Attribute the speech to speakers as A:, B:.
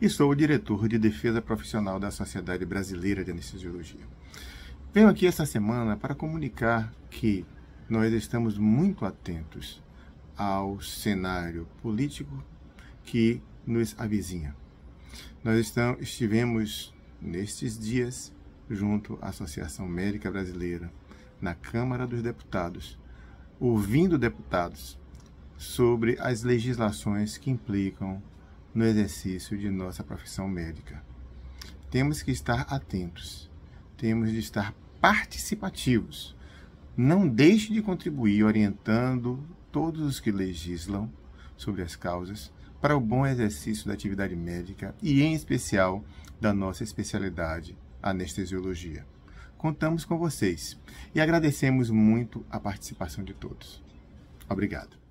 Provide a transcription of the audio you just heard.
A: e sou o diretor de defesa profissional da Sociedade Brasileira de Anestesiologia. Venho aqui essa semana para comunicar que nós estamos muito atentos ao cenário político que nos avizinha. Nós estamos, estivemos nestes dias junto à Associação Médica Brasileira, na Câmara dos Deputados, ouvindo deputados sobre as legislações que implicam no exercício de nossa profissão médica. Temos que estar atentos, temos de estar participativos. Não deixe de contribuir orientando todos os que legislam sobre as causas para o bom exercício da atividade médica e, em especial, da nossa especialidade, anestesiologia. Contamos com vocês e agradecemos muito a participação de todos.
B: Obrigado.